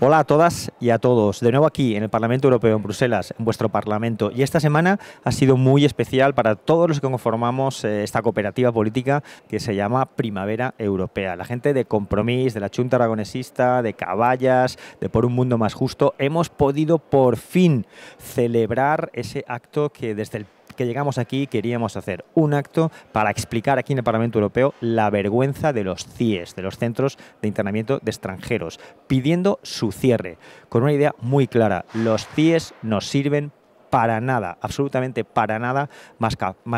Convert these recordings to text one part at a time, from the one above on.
Hola a todas y a todos. De nuevo aquí en el Parlamento Europeo, en Bruselas, en vuestro Parlamento. Y esta semana ha sido muy especial para todos los que conformamos eh, esta cooperativa política que se llama Primavera Europea. La gente de Compromís, de la Junta Aragonesista, de Caballas, de Por un Mundo Más Justo, hemos podido por fin celebrar ese acto que desde el que llegamos aquí queríamos hacer un acto para explicar aquí en el Parlamento Europeo la vergüenza de los CIES, de los centros de internamiento de extranjeros, pidiendo su cierre, con una idea muy clara. Los pies nos sirven para nada, absolutamente para nada, más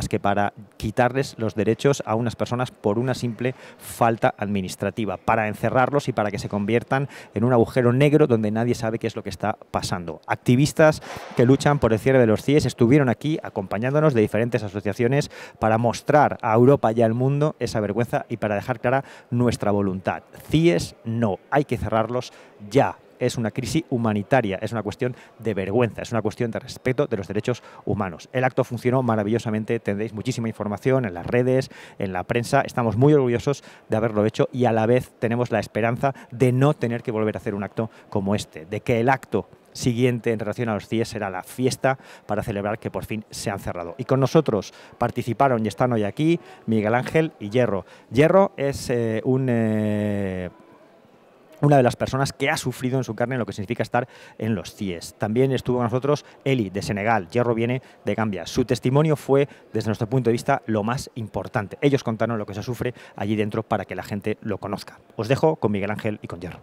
que, para quitarles los derechos a unas personas por una simple falta administrativa, para encerrarlos y para que se conviertan en un agujero negro donde nadie sabe qué es lo que está pasando. Activistas que luchan por el cierre de los CIES estuvieron aquí acompañándonos de diferentes asociaciones para mostrar a Europa y al mundo esa vergüenza y para dejar clara nuestra voluntad. CIES no, hay que cerrarlos ya es una crisis humanitaria, es una cuestión de vergüenza, es una cuestión de respeto de los derechos humanos. El acto funcionó maravillosamente, tendréis muchísima información en las redes, en la prensa, estamos muy orgullosos de haberlo hecho y a la vez tenemos la esperanza de no tener que volver a hacer un acto como este, de que el acto siguiente en relación a los CIE será la fiesta para celebrar que por fin se han cerrado. Y con nosotros participaron y están hoy aquí Miguel Ángel y Hierro. Hierro es eh, un... Eh, una de las personas que ha sufrido en su carne lo que significa estar en los CIES. También estuvo con nosotros Eli, de Senegal, Hierro viene de Gambia. Su testimonio fue, desde nuestro punto de vista, lo más importante. Ellos contaron lo que se sufre allí dentro para que la gente lo conozca. Os dejo con Miguel Ángel y con Hierro.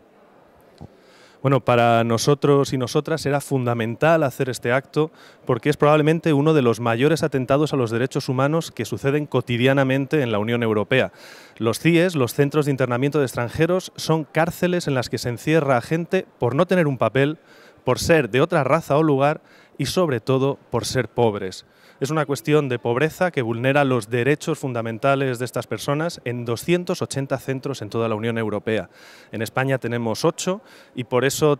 Bueno, para nosotros y nosotras era fundamental hacer este acto porque es probablemente uno de los mayores atentados a los derechos humanos que suceden cotidianamente en la Unión Europea. Los CIES, los centros de internamiento de extranjeros, son cárceles en las que se encierra a gente por no tener un papel, por ser de otra raza o lugar y sobre todo por ser pobres. Es una cuestión de pobreza que vulnera los derechos fundamentales de estas personas en 280 centros en toda la Unión Europea. En España tenemos 8 y por eso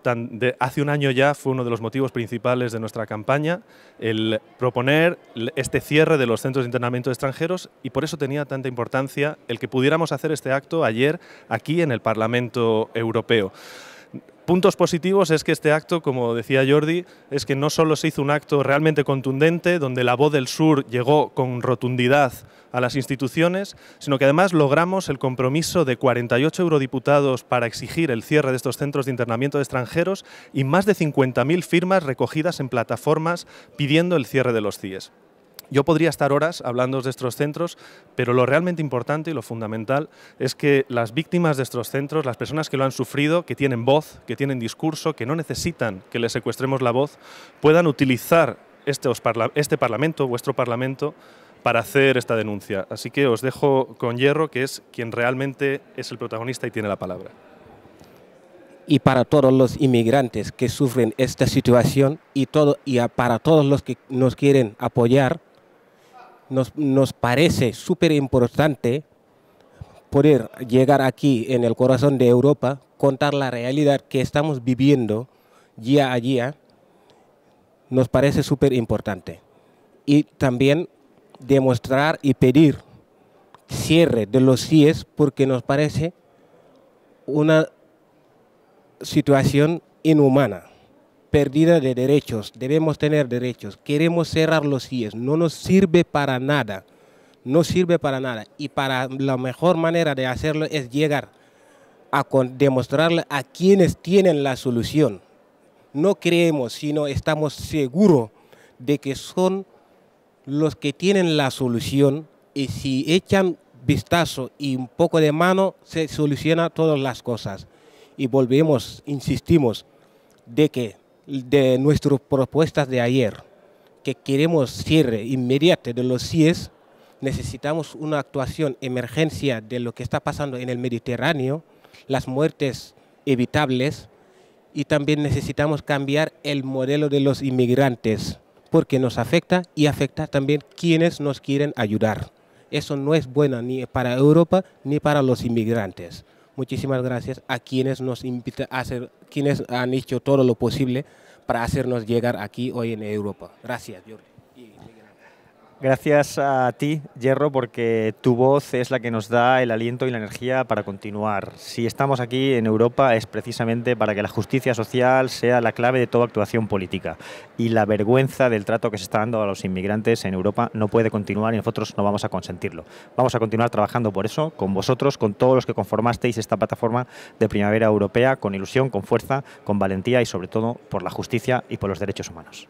hace un año ya fue uno de los motivos principales de nuestra campaña el proponer este cierre de los centros de internamiento de extranjeros y por eso tenía tanta importancia el que pudiéramos hacer este acto ayer aquí en el Parlamento Europeo. Puntos positivos es que este acto, como decía Jordi, es que no solo se hizo un acto realmente contundente, donde la voz del sur llegó con rotundidad a las instituciones, sino que además logramos el compromiso de 48 eurodiputados para exigir el cierre de estos centros de internamiento de extranjeros y más de 50.000 firmas recogidas en plataformas pidiendo el cierre de los CIES. Yo podría estar horas hablando de estos centros, pero lo realmente importante y lo fundamental es que las víctimas de estos centros, las personas que lo han sufrido, que tienen voz, que tienen discurso, que no necesitan que les secuestremos la voz, puedan utilizar este, este Parlamento, vuestro Parlamento, para hacer esta denuncia. Así que os dejo con Hierro, que es quien realmente es el protagonista y tiene la palabra. Y para todos los inmigrantes que sufren esta situación y, todo, y para todos los que nos quieren apoyar, nos, parece súper importante poder llegar aquí en el corazón de Europa, contar la realidad que estamos viviendo día a día, nos parece súper importante. Y también demostrar y pedir cierre de los CIES porque nos parece una situación inhumana perdida de derechos, debemos tener derechos, queremos cerrar los IES, no nos sirve para nada, no sirve para nada. Y para la mejor manera de hacerlo es llegar a demostrarle a quienes tienen la solución. No creemos, sino estamos seguros de que son los que tienen la solución y si echan vistazo y un poco de mano se solucionan todas las cosas. Y volvemos, insistimos, de que de nuestras propuestas de ayer, que queremos cierre inmediato de los CIES, necesitamos una actuación emergencia de lo que está pasando en el Mediterráneo, las muertes evitables, y también necesitamos cambiar el modelo de los inmigrantes, porque nos afecta y afecta también quienes nos quieren ayudar. Eso no es bueno ni para Europa ni para los inmigrantes. Muchísimas gracias a quienes nos invita a hacer, quienes han hecho todo lo posible para hacernos llegar aquí hoy en Europa. Gracias, Gracias a ti, Hierro, porque tu voz es la que nos da el aliento y la energía para continuar. Si estamos aquí en Europa es precisamente para que la justicia social sea la clave de toda actuación política. Y la vergüenza del trato que se está dando a los inmigrantes en Europa no puede continuar y nosotros no vamos a consentirlo. Vamos a continuar trabajando por eso, con vosotros, con todos los que conformasteis esta plataforma de Primavera Europea, con ilusión, con fuerza, con valentía y sobre todo por la justicia y por los derechos humanos.